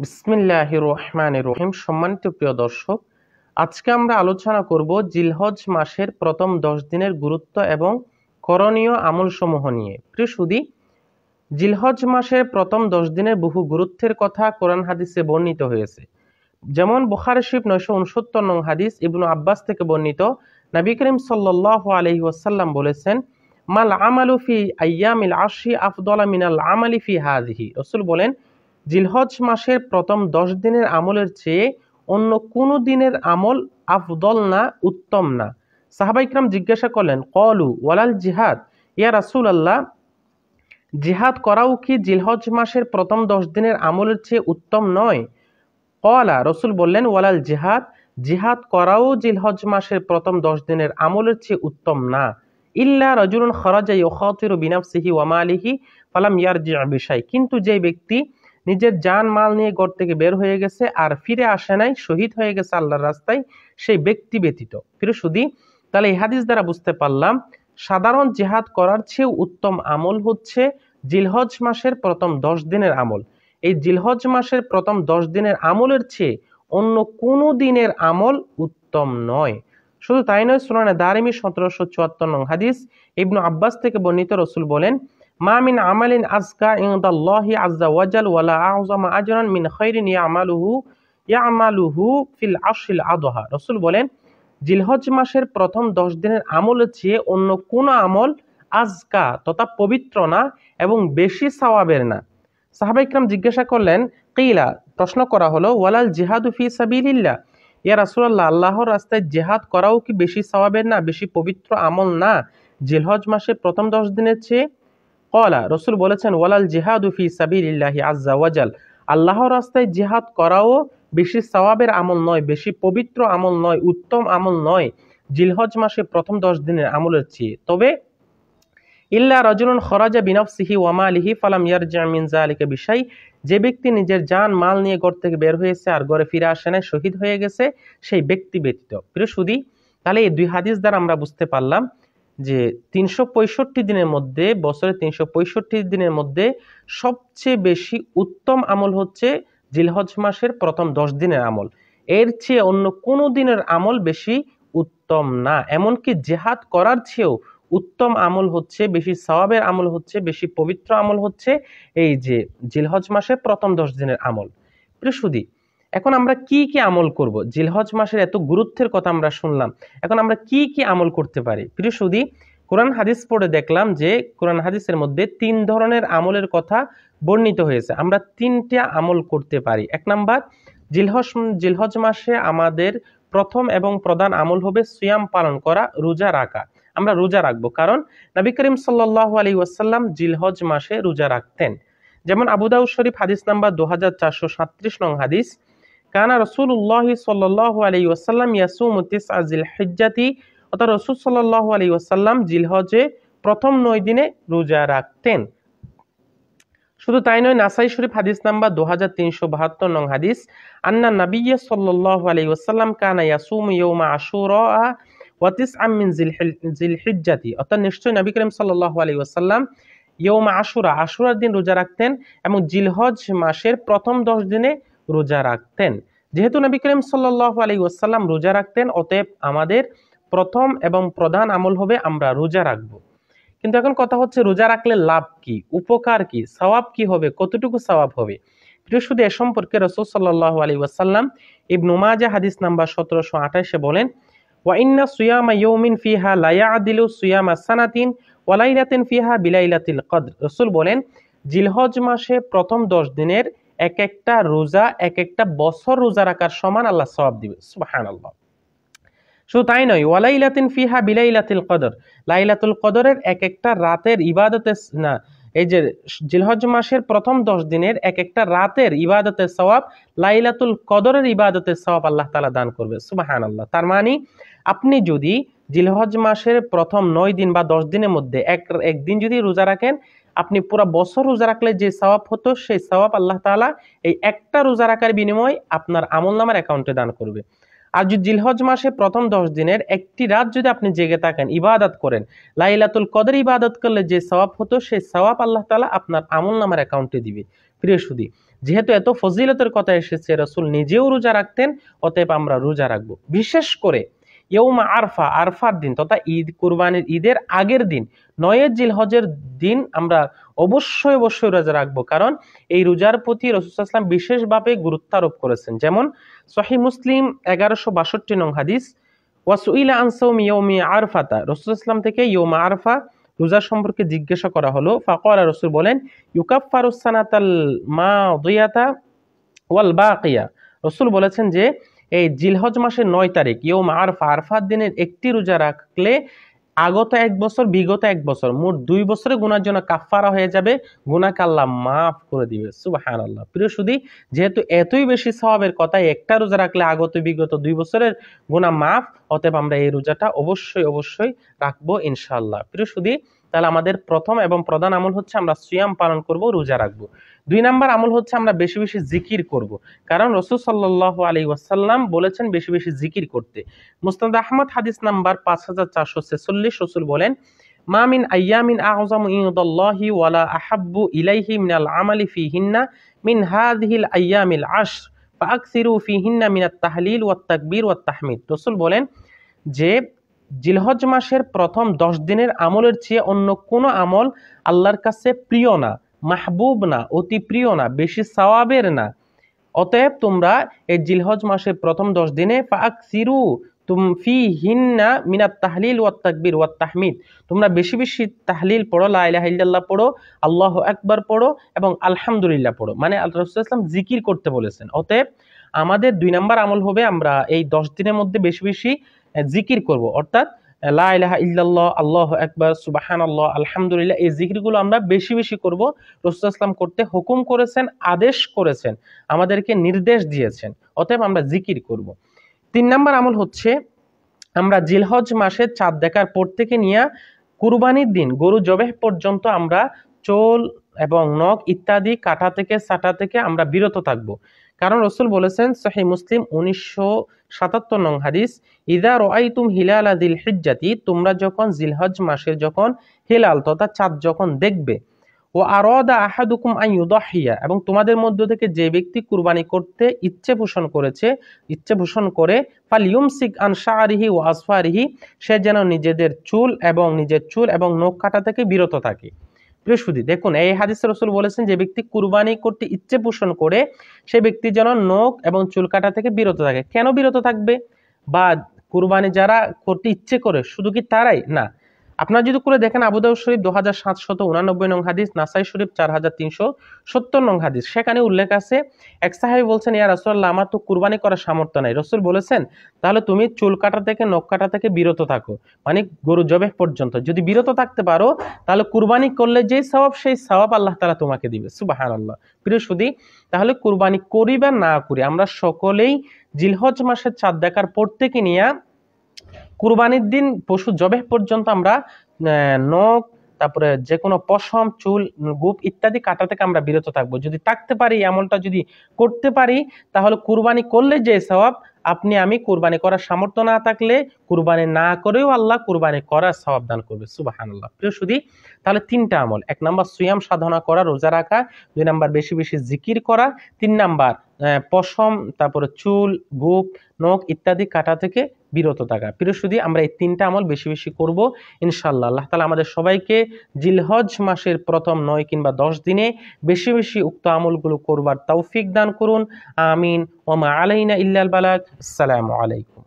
বিসমিল্লাহ রহমান রহিম সম্মানিত প্রিয় দর্শক আজকে আমরা আলোচনা করব জিলহজ মাসের প্রথম দশ দিনের গুরুত্ব এবং করণীয় আমলসমূহ নিয়ে প্রিয় জিলহজ মাসের প্রথম দশ দিনের বহু গুরুত্বের কথা কোরআন হাদিসে বর্ণিত হয়েছে যেমন বুখারি শিব নয়শো উনসত্তর নং হাদিস ইবনু আব্বাস থেকে বর্ণিত নবী করিম সাল্লাহ আলহি আসাল্লাম বলেছেন মাল আমালু ফি আশি আফদলা মিনাল আমালি ফি রসুল বলেন জিলহজ মাসের প্রথম দশ দিনের আমলের চেয়ে অন্য কোনো দিনের আমল আফদল না উত্তম না সাহাবাইকরাম জিজ্ঞাসা করলেন কলু ওয়ালাল জিহাদ ইয়া রাসুল আল্লাহ জিহাদ করাও কি জিলহজ মাসের প্রথম দশ দিনের আমলের চেয়ে উত্তম নয় কলা রসুল বললেন ওয়ালাল জিহাদ জিহাদ করাও জিলহজ মাসের প্রথম দশ দিনের আমলের চেয়ে উত্তম না ইল্লা রজুরুন খরাজাই ওখাতির বিনাফসিহি আলিহি ফালাম জিয়া বিষয় কিন্তু যে ব্যক্তি নিজের যান মাল নিয়ে ঘর থেকে বের হয়ে গেছে আর ফিরে আসে নাই শহীদ হয়ে গেছে আল্লাহর রাস্তায় সেই ব্যক্তি ব্যতীত ফিরে শুধু তাহলে এই হাদিস দ্বারা বুঝতে পারলাম সাধারণ জেহাদ করার চেয়েও উত্তম আমল হচ্ছে জিলহজ মাসের প্রথম দশ দিনের আমল এই জিলহজ মাসের প্রথম দশ দিনের আমলের চেয়ে অন্য কোনো দিনের আমল উত্তম নয় শুধু তাই নয় সুলানা দারিমি সতেরোশো চুয়াত্তর নং হাদিস ইবনু আব্বাস থেকে বর্ণিত রসুল বলেন মামিন আমালিন আজকা ইংদাল্লাহি আজ্জা ওয়াজাল ওয়ালা আউজামা আজরান মিন খৈরিন ইয়ামালুহু ইয়ামালুহু ফিল আশিল আদহা রসুল বলেন জিলহজ মাসের প্রথম দশ দিনের আমলের চেয়ে অন্য কোন আমল আজকা তথা পবিত্র না এবং বেশি সাওয়াবের না ইকরাম জিজ্ঞাসা করলেন কিলা প্রশ্ন করা হলো ওয়ালাল জিহাদু ফি সাবিলিল্লাহ ইয়া রাসুলাল্লাহ আল্লাহর রাস্তায় জেহাদ করাও কি বেশি সওয়াবের না বেশি পবিত্র আমল না জিলহজ মাসের প্রথম দশ দিনের চেয়ে কলা রসুল বলেছেন ওয়ালাল জিহাদু ফি সাবির ইল্লাহি আজ্জা ওয়াজাল আল্লাহর রাস্তায় জিহাদ করাও বেশি সওয়াবের আমল নয় বেশি পবিত্র আমল নয় উত্তম আমল নয় জিলহজ মাসে প্রথম দশ দিনের আমলের চেয়ে তবে ইল্লা রজুলন খরাজা সিহি ওয়ামা আলিহি ফালাম ইয়ার জামিন জালিকে বিষয় যে ব্যক্তি নিজের যান মাল নিয়ে ঘর থেকে বের হয়েছে আর ঘরে ফিরে আসে নাই শহীদ হয়ে গেছে সেই ব্যক্তি ব্যতীত প্রিয় সুদী তাহলে এই দুই হাদিস দ্বারা আমরা বুঝতে পারলাম যে তিনশো পঁয়ষট্টি দিনের মধ্যে বছরের তিনশো পঁয়ষট্টি দিনের মধ্যে সবচেয়ে বেশি উত্তম আমল হচ্ছে জিলহজ মাসের প্রথম দশ দিনের আমল এর চেয়ে অন্য কোনো দিনের আমল বেশি উত্তম না এমনকি জেহাদ করার চেয়েও উত্তম আমল হচ্ছে বেশি সওয়াবের আমল হচ্ছে বেশি পবিত্র আমল হচ্ছে এই যে জিলহজ মাসের প্রথম দশ দিনের আমল প্রিয় এখন আমরা কি কি আমল করব জিলহজ মাসের এত গুরুত্বের কথা আমরা শুনলাম এখন আমরা কি কি আমল করতে পারি প্রিয় সুদী কোরআন হাদিস পড়ে দেখলাম যে কোরআন হাদিসের মধ্যে তিন ধরনের আমলের কথা বর্ণিত হয়েছে আমরা তিনটা আমল করতে পারি এক নাম্বার জিলহজ জিলহজ মাসে আমাদের প্রথম এবং প্রধান আমল হবে সুয়াম পালন করা রোজা রাখা আমরা রোজা রাখবো কারণ নবী করিম সাল্লাহ আলী ওয়াসাল্লাম জিলহজ মাসে রোজা রাখতেন যেমন আবুদাউ শরীফ হাদিস নাম্বার দু হাজার চারশো সাত্রিশ নং হাদিস কানা রসুল্লাহ সাল্লাহ আলী ওয়াসাল্লাম ইয়াসুমতিস আজিল হিজ্জাতি অর্থাৎ রসুল সাল্লাহ আলী ওয়াসাল্লাম জিলহজে প্রথম নয় দিনে রোজা রাখতেন শুধু তাই নয় নাসাই শরীফ হাদিস নাম্বার দু হাজার তিনশো বাহাত্তর নং হাদিস আন্না নাবিয়া সাল্লাহ আলী ওয়াসাল্লাম কানা ইয়াসুম ইয়ৌমা আশুর ওয়াতিস আমিন জিলহিজাতি অর্থাৎ নিশ্চয় নবী করিম সাল্লাহ আলী ওয়াসাল্লাম ইয়ৌমা আশুরা আশুরার দিন রোজা রাখতেন এবং জিলহজ মাসের প্রথম দশ দিনে রোজা রাখতেন যেহেতু নবী করিম সাল্লাহ আলী ওয়াসাল্লাম রোজা রাখতেন অতএব আমাদের প্রথম এবং প্রধান আমল হবে আমরা রোজা রাখবো কিন্তু এখন কথা হচ্ছে রোজা রাখলে লাভ কি উপকার কি সওয়াব কি হবে কতটুকু সবাব হবে শুধু এ সম্পর্কে রসুল সাল্লাহ আলী ওয়াসাল্লাম ইবনুমাজা হাদিস নাম্বার সতেরোশো আঠাশে বলেন ওয়াইন্না সুয়ামা ইউমিন ফিহা লায়া আদিলু সুয়ামা সানাতিন ওয়ালাইলাতিন ফিহা বিলাইলাতিল কদ রসুল বলেন জিলহজ মাসে প্রথম দশ দিনের এক একটা রোজা এক একটা বছর রোজা রাখার সমান আল্লাহ সবাব দিবে সুহান আল্লাহ শুধু তাই নয় ওয়ালাইলাতিন ফিহা বিলাইলাতিল কদর লাইলাতুল কদরের এক একটা রাতের ইবাদতে না এই যে জিলহজ মাসের প্রথম দশ দিনের এক একটা রাতের ইবাদতের সবাব লাইলাতুল কদরের ইবাদতের সবাব আল্লাহ তালা দান করবে সুবাহান আল্লাহ তার মানে আপনি যদি জিলহজ মাসের প্রথম নয় দিন বা দশ দিনের মধ্যে এক একদিন যদি রোজা রাখেন আপনি পুরো বছর রোজা রাখলে যে সওয়াব হতো সেই সবাব আল্লাহ তালা এই একটা রোজা রাখার বিনিময় আপনার আমল নামার অ্যাকাউন্টে দান করবে আর যদি জিলহজ মাসে প্রথম দশ দিনের একটি রাত যদি আপনি জেগে থাকেন ইবাদত করেন লাইলাতুল কদর ইবাদত করলে যে সওয়াব হতো সেই সবাব আল্লাহ তালা আপনার আমল নামার অ্যাকাউন্টে দিবে প্রিয় সুদী যেহেতু এত ফজিলতের কথা এসেছে রসুল নিজেও রোজা রাখতেন অতএব আমরা রোজা রাখবো বিশেষ করে ইয়ৌমা আরফা আরফার দিন তথা ঈদ কুরবানির ঈদের আগের দিন নয়ে জিলহজের দিন আমরা অবশ্যই অবশ্যই রোজা রাখবো কারণ এই রোজার প্রতি রসুলাম বিশেষভাবে গুরুত্ব আরোপ করেছেন যেমন সহি মুসলিম এগারোশো বাষট্টি নং হাদিস ওয়াসুইলা আনসৌম ইয়ৌমি আরফাতা রসুলাম থেকে ইয়ৌমা আরফা রোজা সম্পর্কে জিজ্ঞাসা করা হলো ফাকরা রসুল বলেন ইউকাফারুসানাতাল মা দইয়াতা ওয়াল বাকিয়া রসুল বলেছেন যে এই জিলহজ মাসের নয় তারিখ ইয়ম আরফা আরফার দিনের একটি রোজা রাখলে আগত এক বছর বিগত এক বছর মোট দুই বছরে গুনার জন্য কাফারা হয়ে যাবে গুনাকে আল্লাহ মাফ করে দিবে সুবাহান আল্লাহ প্রিয় সুদী যেহেতু এতই বেশি স্বভাবের কথা একটা রোজা রাখলে আগত বিগত দুই বছরের গুণা মাফ অতএব আমরা এই রোজাটা অবশ্যই অবশ্যই রাখবো ইনশাল্লাহ প্রিয় সুদী তাহলে আমাদের প্রথম এবং প্রধান আমল হচ্ছে আমরা সুয়াম পালন করব রোজা রাখবো দুই নাম্বার আমল হচ্ছে আমরা বেশি বেশি জিকির করব। কারণ রসুল সাল্লাহ আলী ওয়াসাল্লাম বলেছেন বেশি বেশি জিকির করতে মুস্তাদ আহমদ হাদিস নাম্বার পাঁচ হাজার চারশো ছেচল্লিশ রসুল বলেন মামিন আয়ামিন আহজাম ইউদাল্লাহি ওয়ালা আহাব্বু ইলাইহি মিনাল আমালি ফিহিন্না মিন হাদহিল আয়ামিল আশ ফাকসিরু হিন্না মিনাত তাহলিল ওয়াত তাকবীর ওয়াত তাহমিদ রসুল বলেন যে জিলহজ মাসের প্রথম দশ দিনের আমলের চেয়ে অন্য কোনো আমল আল্লাহর কাছে প্রিয় না মাহবুব না অতি প্রিয় না বেশি সওয়াবের না অতএব তোমরা এই জিলহজ মাসের প্রথম দশ দিনে পাক সিরু তুম ফি হিন্না মিনাত তাহলিল ওয়াত তাকবির ওয়াত তাহমিদ তোমরা বেশি বেশি তাহলিল পড়ো লা ইলাহা ইল্লাল্লাহ পড়ো আল্লাহ আকবার পড়ো এবং আলহামদুলিল্লাহ পড়ো মানে আল্লাহ রাসূল ইসলাম জিকির করতে বলেছেন অতএব আমাদের দুই নাম্বার আমল হবে আমরা এই দশ দিনের মধ্যে বেশি বেশি জিকির করব অর্থাৎ লাহা ইল্লাল্লাহ আল্লাহ একবার সুবাহান আল্লাহ আলহামদুলিল্লাহ এই জিকিরগুলো আমরা বেশি বেশি করব রসুল ইসলাম করতে হুকুম করেছেন আদেশ করেছেন আমাদেরকে নির্দেশ দিয়েছেন অতএব আমরা জিকির করব। তিন নম্বর আমল হচ্ছে আমরা জিলহজ মাসের চাঁদ দেখার পর থেকে নিয়ে কুরবানির দিন গরু জবেহ পর্যন্ত আমরা চোল এবং নখ ইত্যাদি কাটা থেকে সাটা থেকে আমরা বিরত থাকবো কারণ রসুল বলেছেন সাহি মুসলিম উনিশশো সাতাত্তর নং হাদিস ইদা রোয়াই তুম হিলাল দিল হিজাতি তোমরা যখন জিলহজ মাসের যখন হিলাল তথা চাঁদ যখন দেখবে ও আর দা আহাদুকুম আই উদাহিয়া এবং তোমাদের মধ্য থেকে যে ব্যক্তি কুরবানি করতে ইচ্ছে পোষণ করেছে ইচ্ছে পোষণ করে ফাল ইউমসিক আন শাহরিহি ও আসফারিহি সে যেন নিজেদের চুল এবং নিজের চুল এবং নখ কাটা থেকে বিরত থাকে প্রিয় সুদী দেখুন এই হাদিসের রসুল বলেছেন যে ব্যক্তি কুরবানি করতে ইচ্ছে পোষণ করে সে ব্যক্তি যেন নখ এবং চুল কাটা থেকে বিরত থাকে কেন বিরত থাকবে বা কুরবানি যারা করতে ইচ্ছে করে শুধু কি তারাই না আপনারা যদি করে দেখেন আবুদাউ শরীফ দু হাজার সাতশত উনানব্বই নং হাদিস নাসাই শরীফ চার হাজার তিনশো সত্তর নং হাদিস সেখানে উল্লেখ আছে এক সাহেব বলছেন ইয়া রসুল্লাহ আমার তো কুরবানি করার সামর্থ্য নাই রসুল বলেছেন তাহলে তুমি চুল কাটা থেকে নখ কাটা থেকে বিরত থাকো মানে গরু জবে পর্যন্ত যদি বিরত থাকতে পারো তাহলে কুরবানি করলে যেই সবাব সেই সবাব আল্লাহ তালা তোমাকে দিবে সুবাহান আল্লাহ প্রিয় সুদী তাহলে কুরবানি করি বা না করি আমরা সকলেই জিলহজ মাসের চাঁদ দেখার প্রত্যেকে নিয়ে কুরবানির দিন পশু জবে পর্যন্ত আমরা নখ তারপরে যে কোনো পশম চুল গুপ ইত্যাদি কাটা থেকে আমরা বিরত থাকবো যদি থাকতে পারি এমনটা যদি করতে পারি তাহলে কুরবানি করলে যে স্বভাব আপনি আমি কুরবানি করার সামর্থ্য না থাকলে কুরবানি না করেও আল্লাহ কুরবানি করার স্বভাব দান করবে সুবাহান আল্লাহ প্রিয় শুধু তাহলে তিনটা আমল এক নাম্বার সুয়াম সাধনা করা রোজা রাখা দুই নাম্বার বেশি বেশি জিকির করা তিন নাম্বার হ্যাঁ, পশম তারপরে চুল বুক নখ ইত্যাদি কাটা থেকে বিরত থাকা প্রিয়সুদি আমরা এই তিনটা আমল বেশি বেশি করব ইনশাল্লাহ আল্লাহ তালা আমাদের সবাইকে জিলহজ মাসের প্রথম নয় কিংবা দশ দিনে বেশি বেশি উক্ত আমলগুলো করবার তৌফিক দান করুন আমিন ওমা আলাইনা ইল্লাল বালাক সালাম আলাইকুম